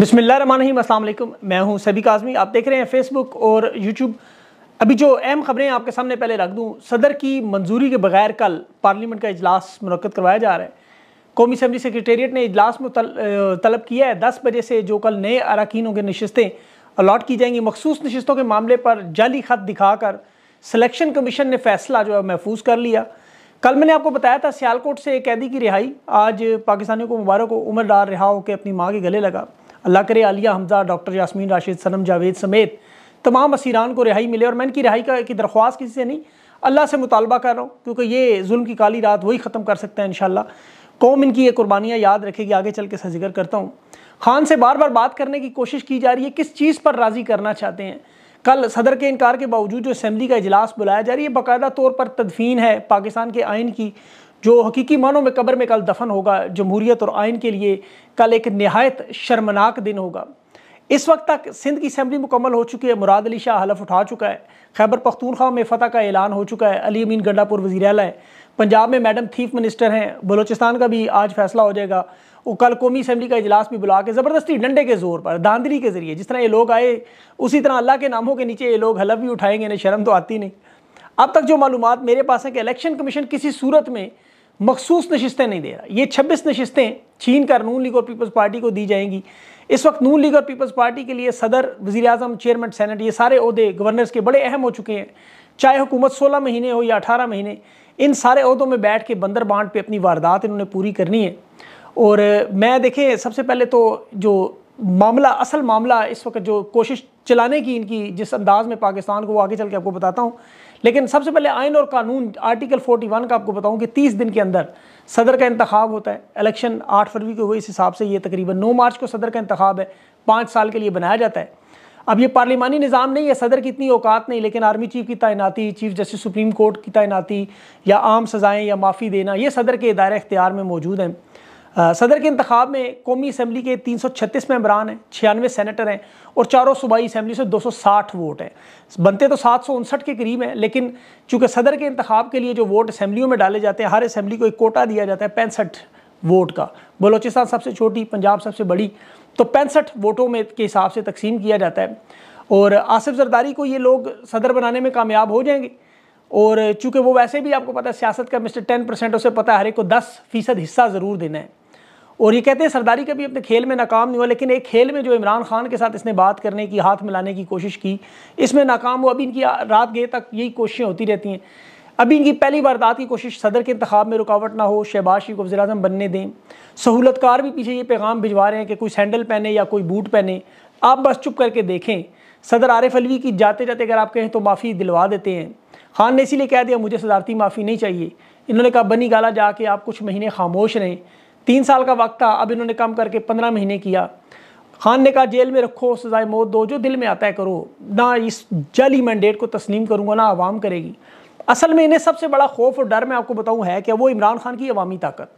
बिसमीम मैं हूं सभी काजमी आप देख रहे हैं फेसबुक और यूट्यूब अभी जो अहम खबरें आपके सामने पहले रख दूं सदर की मंजूरी के बगैर कल पार्लियामेंट का इजलास मनद करवाया जा रहा है कौमी असम्बली सेक्रेटेरिएट ने इजलास में तल, तलब किया है दस बजे से जो कल नए अरकानों के नशस्तें अलाट की जाएंगी मखसूस नशस्तों के मामले पर जाली खत दिखाकर सिलेक्शन कमीशन ने फैसला जो है महफूज कर लिया कल मैंने आपको बताया था सियालकोट से कैदी की रिहाई आज पाकिस्तानियों को मुबारक को उम्र डार रिहा होकर अपनी माँ के गले लगा अल्लाह करे आलिया हमजा डॉक्टर यासमीन राशिद सनम जावेद समेत तमाम असीरान को रिहाई मिले और मैं इनकी रिहाई का की दरख्वास्त किसी से नहीं अल्लाह से मुतालबा कर रहा हूँ क्योंकि ये जुल्म की काली रात वही ख़त्म कर सकते हैं इन कौम इनकी ये कुर्बानियाँ याद रखेगी आगे चल के सा जिक्र करता हूँ खान से बार बार बात करने की कोशिश की जा रही है किस चीज़ पर राज़ी करना चाहते हैं कल सदर के इनकार के बावजूद जो असम्बली का अजलास बुलाया जा रही है बाकायदा तौर पर तदफीन है पाकिस्तान के आइन की जो हकीकी मानों में कब्र में कल दफन होगा जमहूरियत और आइन के लिए कल एक नहायत शर्मनाक दिन होगा इस वक्त तक सिंध की असम्बली मुकम्मल हो चुकी है मुराद अली शाह हलफ उठा चुका है खैबर पख्तूनख्वा में फ़तह का ऐलान हो चुका है अली अमीन गंडापुर वजी अल है पंजाब में मैडम चीफ मिनिस्टर हैं बलोचिस्तान का भी आज फैसला हो जाएगा वो कल कौमी असम्बली का अजलास भी बुला के ज़बरदस्ती डंडे के ज़ोर पर धांधली के ज़रिए जिस तरह ये लोग आए उसी तरह अल्लाह के नामों के नीचे ये लोग हलफ भी उठाएंगे इन्हें शर्म तो आती नहीं अब तक जो मालूम मेरे पास है कि इलेक्शन कमीशन किसी सूरत में मखसूस नशस्तें नहीं दे रहा ये छब्बीस नशस्तें छीन कर नून लीग और पीपल्स पार्टी को दी जाएंगी इस वक्त नून लीग और पीपल्स पार्टी के लिए सदर वजी अजम चेयरमैन सैनट ये सारे अहदे गवर्नर्स के बड़े अहम हो चुके हैं चाहे हुकूमत सोलह महीने हो या अठारह महीने इन सारे अहदों में बैठ के बंदर बांट पर अपनी वारदात इन्होंने पूरी करनी है और मैं देखें सबसे पहले तो जो मामला असल मामला इस वक्त जो कोशिश चलाने की इनकी जिस अंदाज में पाकिस्तान को वो आगे चल के आपको बताता हूँ लेकिन सबसे पहले आइन और कानून आर्टिकल 41 का आपको बताऊं कि 30 दिन के अंदर सदर का इंतखा होता है इलेक्शन 8 फरवरी को हुए इस हिसाब से ये तकरीबन 9 मार्च को सदर का इंतखा है पाँच साल के लिए बनाया जाता है अब ये पार्लिमानी निज़ाम नहीं है सदर की इतनी औकात नहीं लेकिन आर्मी चीफ की तैनाती चीफ जस्टिस सुप्रीम कोर्ट की तैनाती या आम सज़ाएँ या माफ़ी देना ये सदर के इदारे अख्तियार में मौजूद हैं सदर के इंतबाब में कौमी असम्बली के 336 मेम्बरान हैं छियानवे सेनेटर हैं और चारों सूबाई असम्बली से 260 वोट हैं बनते तो सात सौ उनसठ के करीब हैं लेकिन चूँकि सदर के इंतबाब के लिए जो वोट असम्बलियों में डाले जाते हैं हर असम्बली को एक कोटा दिया जाता है पैंसठ वोट का बलोचिस्तान सबसे छोटी पंजाब सबसे बड़ी तो पैंसठ वोटों में के हिसाब से तकसीम किया जाता है और आसिफ जरदारी को ये लोग सदर बनाने में कामयाब हो जाएंगे और चूँकि वो वैसे भी आपको पता है सियासत का मिस्टर टेन परसेंट उसे पता है हर एक को दस फीसद हिस्सा ज़रूर देना है और ये कहते हैं सरदारी कभी अपने खेल में नाकाम नहीं हुआ लेकिन एक खेल में जो इमरान खान के साथ इसने बात करने की हाथ मिलाने की कोशिश की इसमें नाकाम हुआ अभी इनकी रात गए तक यही कोशिशें होती रहती हैं अभी इनकी पहली वारदात की कोशिश सदर के इंतबाब में रुकावट ना हो शहबाज शरीफ को वजी अजम बनने दें सहूलतकार भी पीछे ये पैगाम भिजवा रहे हैं कि कोई सैंडल पहने या कोई बूट पहने आप बस चुप करके देखें सदर आरिफ अलवी की जाते जाते अगर आप कहें तो माफ़ी दिलवा देते हैं खान ने इसीलिए कह दिया मुझे सदारती माफ़ी नहीं चाहिए इन्होंने कहा बनी गाला जाके आप कुछ महीने खामोश रहें तीन साल का वक्त था अब इन्होंने कम करके पंद्रह महीने किया खान ने कहा जेल में रखो सजाए मौत दो जो दिल में आता है करो ना इस जाली मैंडेट को तस्लीम करूँगा ना आवाम करेगी असल में इन्हें सबसे बड़ा खौफ और डर मैं आपको बताऊँ है कि वो इमरान खान की अवामी ताकत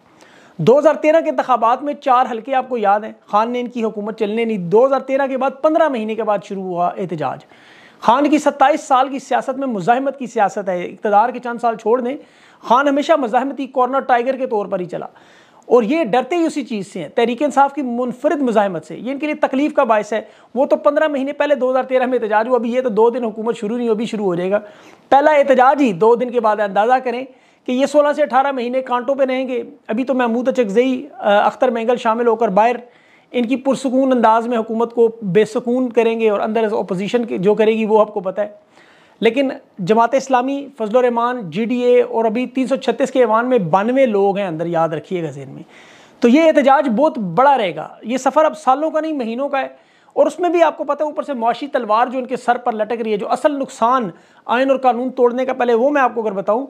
2013 के इंतबात में चार हल्के आपको याद हैं खान ने इनकी हुकूमत चलने नहीं 2013 के बाद 15 महीने के बाद शुरू हुआ एहतजाज खान की 27 साल की सियासत में मुजाहमत की सियासत है इकतदार के चंद साल छोड़ दें खान हमेशा मजाहमती कॉर्नर टाइगर के तौर पर ही चला और ये डरते ही उसी चीज़ से हैं तहरीक इंसाफ की मुनफरद मुजामत से ये इनके लिए तकलीफ का बायस है वो तो पंद्रह महीने पहले दो हज़ार तेरह में एहतजाज हुआ अभी ये तो दो दिन हुकूमत शुरू नहीं अभी शुरू हो जाएगा पहला एहतजाज ही दो दिन के बाद अंदाज़ा करें कि ये सोलह से अठारह महीने कांटों पर रहेंगे अभी तो महमूद चकजई अख्तर मैंगल शामिल होकर बाहर इनकी पुरसकून अंदाज में हुकूमत को बेसकून करेंगे और अंदर अपोजीशन जो करेगी वो आपको पता है लेकिन जमात इस्लामी फजल डी ए और अभी तीन सौ छत्तीस के ऐवान में बानवे लोग हैं अंदर याद रखिएगा जहन में तो ये एहतजाज बहुत बड़ा रहेगा ये सफ़र अब सालों का नहीं महीनों का है और उसमें भी आपको पता है ऊपर से मुआशी तलवार जो उनके सर पर लटक रही है जो असल नुकसान आयन और कानून तोड़ने का पहले वो मैं आपको अगर बताऊँ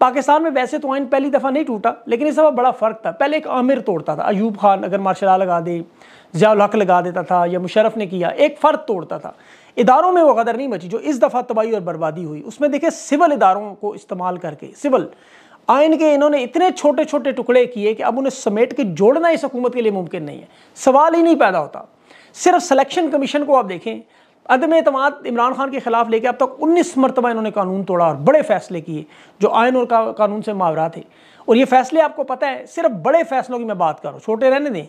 पाकिस्तान में वैसे तो आयन पहली दफ़ा नहीं टूटा लेकिन इस दफ़ा बड़ा फ़र्क था पहले एक आमिर तोड़ता था अयूब खान अगर मार्शल लगा दे जयाल हक लगा देता था या मुशरफ ने किया एक फ़र्द तोड़ता था इदारों में वो कदर नहीं बची जो इस दफ़ा तबाही और बर्बादी हुई उसमें देखे सिविल इदारों को इस्तेमाल करके सिविल आयन के इन्होंने इतने छोटे छोटे टुकड़े किए कि अब उन्हें समेट के जोड़ना इस हकूमत के लिए मुमकिन नहीं है सवाल ही नहीं पैदा होता सिर्फ सिलेक्शन कमीशन को आप देखें अदम अतमाद इमरान खान के खिलाफ लेके अब तक उन्नीस मरतबा इन्होंने कानून तोड़ा और बड़े फैसले किए जो आयन और का, कानून से मावरा थे और ये फैसले आपको पता है सिर्फ बड़े फैसलों की मैं बात करूँ छोटे रहने दें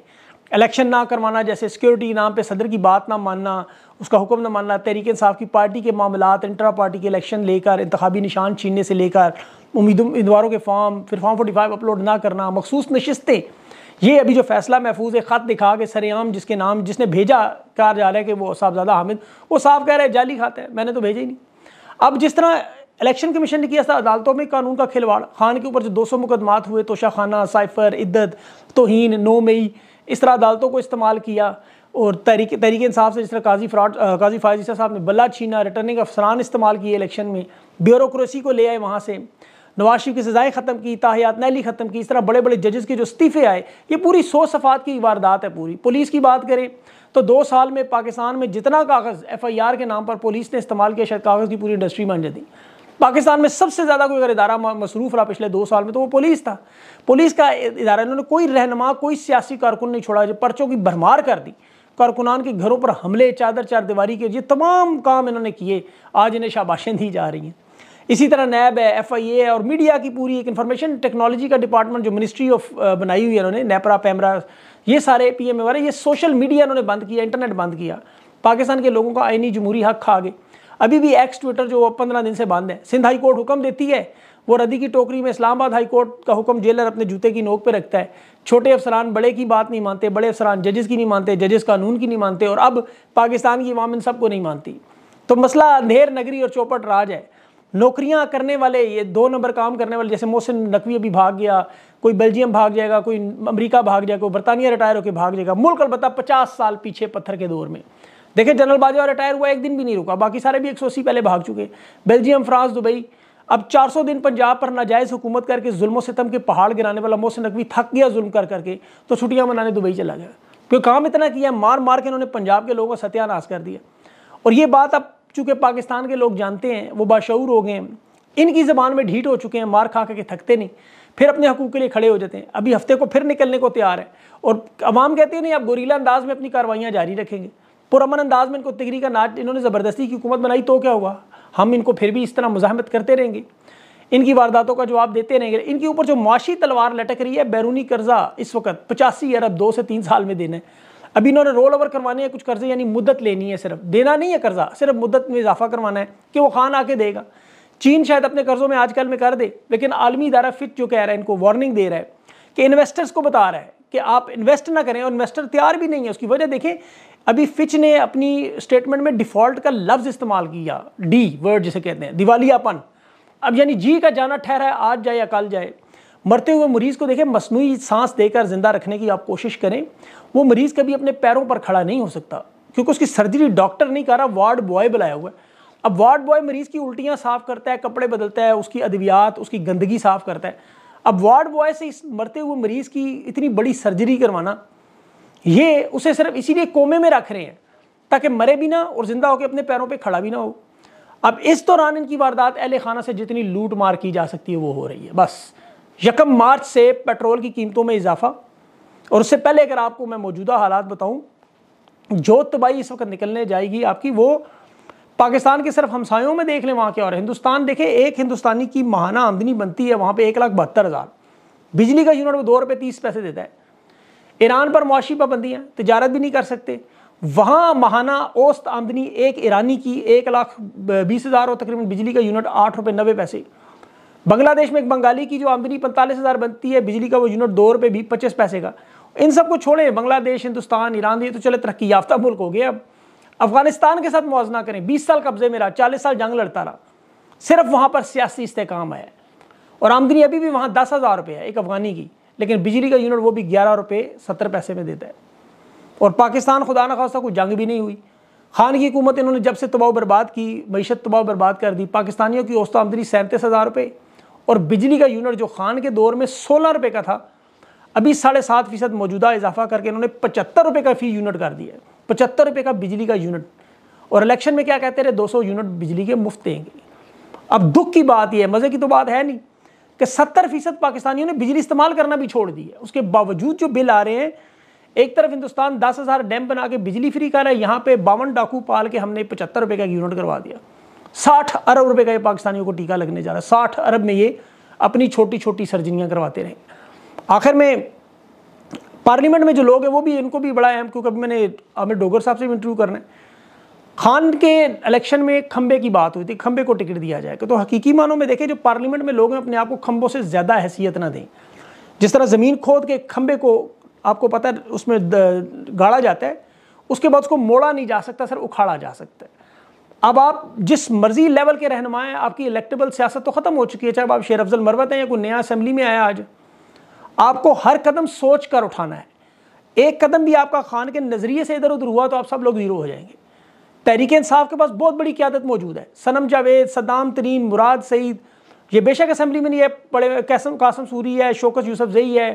इलेक्शन ना करवाना जैसे सिक्योरिटी नाम पे सदर की बात ना मानना उसका हुक्म ना मानना तहरीक इंसाफ की पार्टी के मामला इंटरा पार्टी के इलेक्शन लेकर इंतबी निशान छीनने से लेकर उम्मीदवारों के फॉर्म फिर फॉर्म फोर्टी फाइव अपलोड ना करना मखसूस नशस्तें ये अभी जो फैसला महफूज है ख़त दिखा के सरेआम जिसके नाम जिसने भेजा जा रहा है कि वो साहबजादा हामिद वो साफ कह रहे हैं जाली खाते हैं मैंने तो भेजा ही नहीं अब जिस तरह इलेक्शन कमीशन ने किया था अदालतों में कानून का खिलवाड़ खान के ऊपर जो 200 मुकदमात हुए तोशा खाना साइफर इद्दत तोहन नौ मई इस तरह अदालतों को इस्तेमाल किया और तरीके तरीके इंसाफ से जिस तरह काजी फ्रॉड काजी फायजी साहब ने बल्ला छीना रिटर्निंग अफसरान इस्तेमाल किए इलेक्शन में ब्यूरोक्रेसी को ले आए वहाँ से नवाज शरीफ की सज़ाएँ ख़त्म की ताहियात नैली ख़त्म की इस तरह बड़े बड़े जजेस के जो इस्तीफ़े आए ये पूरी सौ सफ़ात की वारदात है पूरी पुलिस की बात करें तो दो साल में पाकिस्तान में जितना कागज़ एफ आई आर के नाम पर पुलिस ने इस्तेमाल किया शायद कागज़ की पूरी इंडस्ट्री बन जाती पाकिस्तान में सबसे ज़्यादा कोई अगर इदारा मसरूफ रहा पिछले दो साल में तो वो पुलिस था पुलिस का इदारा इन्होंने कोई रहनमा कोई सियासी कारकुन नहीं छोड़ा जो पर्चों की भरमार कर दी कारकुनान के घरों पर हमले चादर चार दीवारी के ये तमाम काम इन्होंने किए आज इन्हें शाबाशें दी जा रही हैं इसी तरह नैब है एफ आई ए है और मीडिया की पूरी एक इन्फॉर्मेशन टेक्नोलॉजी का डिपार्टमेंट जो मिनिस्ट्री ऑफ बनाई हुई है इन्होंने नेपरा पैमरा ये सारे पी एम वगैरह ये सोशल मीडिया इन्होंने बंद किया इंटरनेट बंद किया पाकिस्तान के लोगों का आइनी जमहूरी हक खा गए अभी भी एक्स ट्विटर जो पंद्रह दिन से बंद है सिंध हाई कोर्ट हुक्म देती है वो रदी की टोकरी में इस्लामाबाद हाई कोर्ट का हुक्म जेलर अपने जूते की नोक पर रखता है छोटे अफसरान बड़े की बात नहीं मानते बड़े अफसरान जजेस की नहीं मानते जजेस कानून की नहीं मानते और अब पाकिस्तान की इवाम इन सबको नहीं मानती तो मसला अंधेर नगरी और चौपट राज है नौकरियां करने वाले ये दो नंबर काम करने वाले जैसे मोहसिन नकवी अभी भाग गया कोई बेल्जियम भाग जाएगा कोई अमरीका भाग जाएगा कोई बरतानिया रिटायर होकर भाग जाएगा मुल्क अलबत्ता पचास साल पीछे पत्थर के दौर में देखिए जनरल बाजवा रिटायर हुआ एक दिन भी नहीं रुका बाकी सारे भी एक पहले भाग चुके बेल्जियम फ्रांस दुबई अब 400 दिन पंजाब पर नाजायज़ हुकूमत करके जुल्म सितम के पहाड़ गिराने वाला मोहसिन नकवी थक गया जुल्म कर करके तो छुट्टियां मनाने दुबई चला गया क्योंकि काम इतना किया मार मार के इन्होंने पंजाब के लोगों का सत्यानाश कर दिया और ये बात अब चूँकि पाकिस्तान के लोग जानते हैं वो बाशूर हो गए हैं इनकी ज़बान में ढीठ हो चुके हैं मार खा करके थकते नहीं फिर अपने हकूक के लिए खड़े हो जाते हैं अभी हफ्ते को फिर निकलने को तैयार है और आवाम कहते हैं नहीं आप गोरीला अंदाज में अपनी कार्रवाइयाँ जारी रखेंगे पुरमन अंदाज में इनको तिगरी का नाच इन्होंने ज़बरदस्ती की हुकूमत बनाई तो क्या हुआ हम इनको फिर भी इस तरह मुजाहमत करते रहेंगे इनकी वारदातों का जवाब देते रहेंगे इनके ऊपर जो माशी तलवार लटक रही है बैरूनी कर्जा इस वक्त पचासी अरब दो से तीन साल में देना है अभी इन्होंने रोल ओवर करवाने हैं कुछ कर्जे यानी मुद्दत लेनी है सिर्फ देना नहीं है कर्जा सिर्फ मुद्दत में इजाफा करवाना है कि वो खान आके देगा चीन शायद अपने कर्जों में आजकल में कर दे लेकिन आलमी इदारा फिट जो कह रहा है इनको वार्निंग दे रहा है कि इन्वेस्टर्स को बता रहा है कि आप इन्वेस्ट ना करें और इन्वेस्टर तैयार भी नहीं है उसकी वजह देखें अभी फिच ने अपनी स्टेटमेंट में डिफ़ॉल्ट का लफ्ज़ इस्तेमाल किया डी वर्ड जिसे कहते हैं दिवालियापन अब यानी जी का जाना ठहरा है आज जाए या कल जाए मरते हुए मरीज़ को देखें मसनू सांस देकर ज़िंदा रखने की आप कोशिश करें वो मरीज़ कभी अपने पैरों पर खड़ा नहीं हो सकता क्योंकि उसकी सर्जरी डॉक्टर नहीं कर रहा वार्ड बॉय बुलाया हुआ है अब वार्ड बॉय मरीज़ की उल्टियाँ साफ़ करता है कपड़े बदलता है उसकी अद्वियात उसकी गंदगी साफ़ करता है अब वार्ड बॉय से इस मरते हुए मरीज़ की इतनी बड़ी सर्जरी करवाना ये उसे सिर्फ इसीलिए कोमे में रख रहे हैं ताकि मरे भी ना और ज़िंदा होकर अपने पैरों पर खड़ा भी ना हो अब इस दौरान इनकी वारदात अहल खाना से जितनी लूट मार की जा सकती है वो हो रही है बस यकम मार्च से पेट्रोल की कीमतों में इजाफा और उससे पहले अगर आपको मैं मौजूदा हालात बताऊं जो तबाही इस वक्त निकलने जाएगी आपकी वो पाकिस्तान के सिर्फ हमसायों में देख लें वहाँ के और हिंदुस्तान देखें एक हिंदुस्तानी की महाना आमदनी बनती है वहाँ पर एक लाख बहत्तर हज़ार बिजली का यूनिट वो दो रुपये तीस पैसे देता है ईरान पर मुआशी पाबंदियाँ तजारत भी नहीं कर सकते वहाँ माहाना औस्त आमदनी एक ईरानी की एक लाख बीस हज़ार और तकरीबन बिजली का यूनिट आठ रुपये नब्बे पैसे बांग्लादेश में एक बंगाली की जो आमदनी पैंतालीस हज़ार बनती है बिजली का वो यूनिट दो रुपये भी पच्चीस पैसे का इन सब को छोड़ें बांग्लादेश हिंदुस्तान ईरान ये तो चले तरक्की याफ्ता मुल्क हो गया अब अफगानिस्तान के साथ मुआजना करें बीस साल कब्जे में रहा चालीस साल जंग लड़ता रहा सिर्फ वहाँ पर सियासी इस्तेकाम है और आमदनी अभी भी वहाँ दस हज़ार रुपये है एक अफगानी की लेकिन बिजली का यूनिट वो भी ग्यारह रुपये सत्तर पैसे में देता है और पाकिस्तान खुदा न खासा कोई जंग भी नहीं हुई खान की हुकूमत इन्होंने जब से तबाह बर्बाद की मीशत तबाह बर्बाद कर दी पाकिस्तानियों की औसत आमदनी सैंतीस हज़ार रुपये और बिजली का यूनिट जो खान के दौर में सोलह रुपये का था अभी साढ़े सात फीसद मौजूदा इजाफा करके इन्होंने पचहत्तर रुपये का फी यूनिट कर दिया है पचहत्तर रुपये का बिजली का यूनिट और इलेक्शन में क्या कहते रहे दो सौ यूनिट बिजली के मुफ्त देंगे अब दुख की बात यह है मज़े की तो बात है नहीं कि सत्तर फीसद पाकिस्तानियों ने बिजली इस्तेमाल करना भी छोड़ दी है उसके बावजूद जो बिल आ रहे हैं एक तरफ हिंदुस्तान दस हज़ार डैम बना के बिजली फ्री कर रहा है यहाँ पे बावन डाकू पाल के हमने पचहत्तर रुपये का यूनिट करवा दिया साठ अरब रुपए का ये पाकिस्तानियों को टीका लगने जा रहा है साठ अरब में ये अपनी छोटी छोटी सर्जरियाँ करवाते रहे आखिर में पार्लियामेंट में जो लोग हैं वो भी इनको भी बड़ा अहम क्योंकि अभी मैंने अमित डोगर साहब से भी इंटरव्यू करना है खान के इलेक्शन में एक खंबे की बात हुई थी खंबे को टिकट दिया जाए तो हकीकी मानों में देखें जो पार्लियामेंट में लोग हैं अपने आप को खंबों से ज़्यादा हैसियत ना दें जिस तरह ज़मीन खोद के खंबे को आपको पता है उसमें गाड़ा जाता है उसके बाद उसको मोड़ा नहीं जा सकता सर उखाड़ा जा सकता है अब आप जिस मर्जी लेवल के रहनुमा हैं आपकी इलेक्टेबल सियासत तो ख़त्म हो चुकी है चाहे आप शेर अफजल मरवत हैं या कोई नया असम्बली में आया आज आपको हर कदम सोच कर उठाना है एक कदम भी आपका खान के नज़रिए से इधर उधर हुआ तो आप सब लोग ज़ीरो हो जाएंगे तहरीक इंसाफ के पास बहुत बड़ी क्यादत मौजूद है सनम जावेद सदाम तरीन मुराद सईद ये बेशक असम्बली में नहीं है बड़े कैसम कासम सूरी है शोकस यूसफ जई है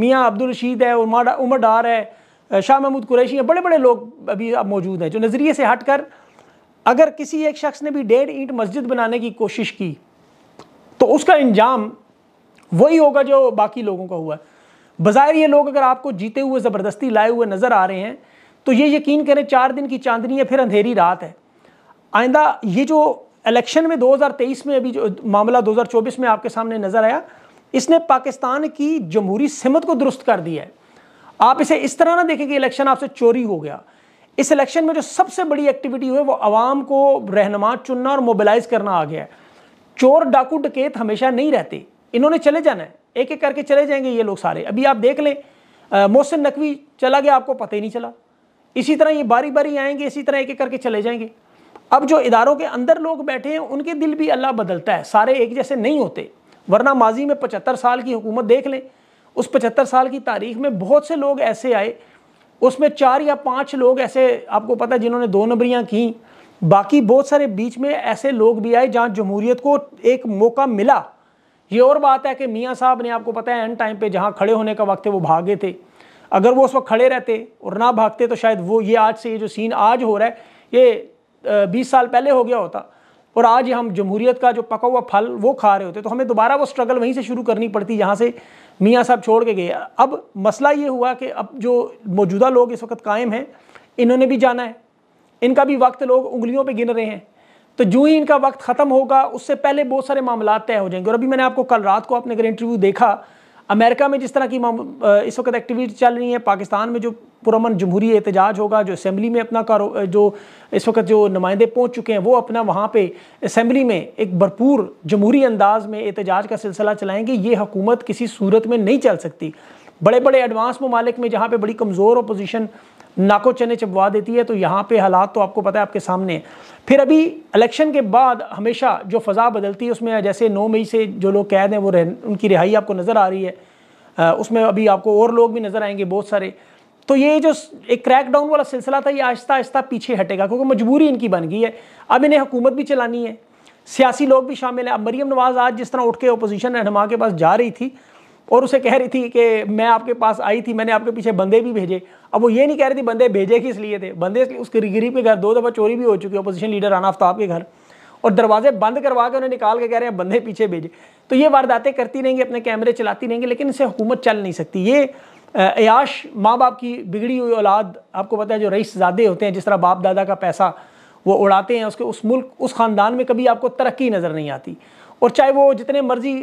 मियाँ अब्दुलरशीद है उमर डार है शाह महमूद कुरैशी है बड़े बड़े लोग अभी अब मौजूद हैं जो नज़रिए से हट कर अगर किसी एक शख्स ने भी डेढ़ ईंट मस्जिद बनाने की कोशिश की तो उसका इंजाम वही होगा जो बाकी लोगों का हुआ है बाज़ाहिर ये लोग अगर आपको जीते हुए ज़बरदस्ती लाए हुए नज़र आ रहे हैं तो ये यकीन करें चार दिन की चांदनी है फिर अंधेरी रात है आइंदा ये जो इलेक्शन में 2023 में अभी जो मामला 2024 में आपके सामने नज़र आया इसने पाकिस्तान की जमहूरी सिमत को दुरुस्त कर दिया है आप इसे इस तरह ना देखें कि इलेक्शन आपसे चोरी हो गया इस इलेक्शन में जो सबसे बड़ी एक्टिविटी हुई वो आवाम को रहनुमा चुनना और मोबिलाइज करना आ गया है चोर डाकू डकेत हमेशा नहीं रहते इन्होंने चले जाना है एक एक करके चले जाएंगे ये लोग सारे अभी आप देख लें मोहसिन नकवी चला गया आपको पता ही नहीं चला इसी तरह ये बारी बारी आएंगे इसी तरह एक एक करके चले जाएंगे अब जो इदारों के अंदर लोग बैठे हैं उनके दिल भी अल्लाह बदलता है सारे एक जैसे नहीं होते वरना माजी में पचहत्तर साल की हुकूमत देख लें उस पचहत्तर साल की तारीख में बहुत से लोग ऐसे आए उसमें चार या पाँच लोग ऐसे आपको पता है जिन्होंने दो नंबरियाँ की बाकी बहुत सारे बीच में ऐसे लोग भी आए जहाँ जमहूरीत को एक मौका मिला ये और बात है कि मियाँ साहब ने आपको पता है एंड टाइम पे जहाँ खड़े होने का वक्त है वो भागे थे अगर वो उस वक्त खड़े रहते और ना भागते तो शायद वो ये आज से ये जो सीन आज हो रहा है ये बीस साल पहले हो गया होता और आज हम जमहूरियत का जो पका हुआ फल वो खा रहे होते तो हमें दोबारा वो स्ट्रगल वहीं से शुरू करनी पड़ती जहाँ से मियाँ साहब छोड़ के गए अब मसला ये हुआ कि अब जो मौजूदा लोग इस वक्त कायम हैं इन्होंने भी जाना है इनका भी वक्त लोग उंगलियों पर गिन रहे हैं तो जो ही इनका वक्त ख़त्म होगा उससे पहले बहुत सारे मामला तय हो जाएंगे और अभी मैंने आपको कल रात को आपने अगर इंटरव्यू देखा अमेरिका में जिस तरह की इस वक्त एक्टिविटी चल रही है पाकिस्तान में जो पुरमन जमहूरी एहतजाज होगा जो असम्बली में अपना कारो जो इस वक्त जो नुमाइंदे पहुँच चुके हैं वो अपना वहाँ पर असम्बली में एक भरपूर जमहूरी अंदाज में एहतजाज का सिलसिला चलाएँगे ये हुकूमत किसी सूरत में नहीं चल सकती बड़े बड़े एडवांस ममालिक में जहाँ पर बड़ी कमज़ोर अपोजिशन नाको चने चबवा देती है तो यहाँ पे हालात तो आपको पता है आपके सामने फिर अभी इलेक्शन के बाद हमेशा जो फ़ज़ा बदलती है उसमें जैसे नौ मई से जो लोग कैद हैं वो रह उनकी रिहाई आपको नज़र आ रही है उसमें अभी आपको और लोग भी नज़र आएंगे बहुत सारे तो ये जो एक क्रैकडाउन वाला सिलसिला था ये आहिस्ता आहिस्ता पीछे हटेगा क्योंकि मजबूरी इनकी बन गई है अब इन्हें हुकूमत भी चलानी है सियासी लोग भी शामिल हैं अब मरीम नवाज़ आज जिस तरह उठ के अपोजिशन रहनमा के पास जा रही थी और उसे कह रही थी कि मैं आपके पास आई थी मैंने आपके पीछे बंदे भी भेजे अब वो ये नहीं कह रही थी बंदे भेजे किस लिए थे बंदे इसलिए उसके गरीब के घर दो दफ़ा चोरी भी हो चुकी है अपोजिशन लीडर राना आफ्ताब के घर और दरवाजे बंद करवा के उन्हें निकाल के कह रहे हैं बंदे पीछे भेजे तो ये वारदातें करती रहेंगी अपने कैमरे चलाती रहेंगी लेकिन इसे हुकूमत चल नहीं सकती ये याश माँ बाप की बिगड़ी हुई औलाद आपको पता है जो रईस ज्यादे होते हैं जिस तरह बाप दादा का पैसा वो उड़ाते हैं उसके उस मुल्क उस ख़ानदान में कभी आपको तरक्की नज़र नहीं आती और चाहे वो जितने मर्जी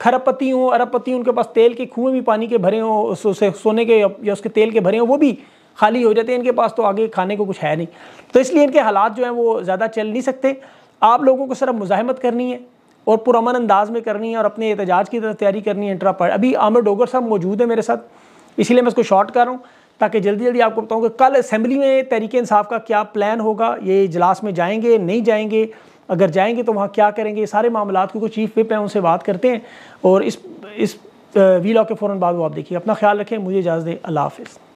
खरपति हों अरबपति उनके पास तेल के कुएँ भी पानी के भरे हों उससे सोने के या उसके तेल के भरे हों वो भी खाली हो जाते हैं इनके पास तो आगे खाने को कुछ है नहीं तो इसलिए इनके हालात जो हैं वो ज़्यादा चल नहीं सकते आप लोगों को सिर्फ मुजाहमत करनी है और पुरमन अंदाज में करनी है और अपने एहतजाज की तरफ तैयारी करनी है इंटरा पर अभी आमिर डोगर साहब मौजूद है मेरे साथ इसलिए मैं इसको शॉर्ट कर रहा हूँ ताकि जल्दी जल्दी आपको बताऊँ कि कल असम्बली में तहरीक इंसाफ का क्या प्लान होगा ये इजलास में जाएंगे नहीं जाएंगे अगर जाएंगे तो वहाँ क्या करेंगे सारे मामला क्योंकि चीफ विप हैं उनसे बात करते हैं और इस इस वीलॉग के फ़ौर बाद वो आप देखिए अपना ख्याल रखें मुझे इजाज़त दें अल्लाह हाफिज़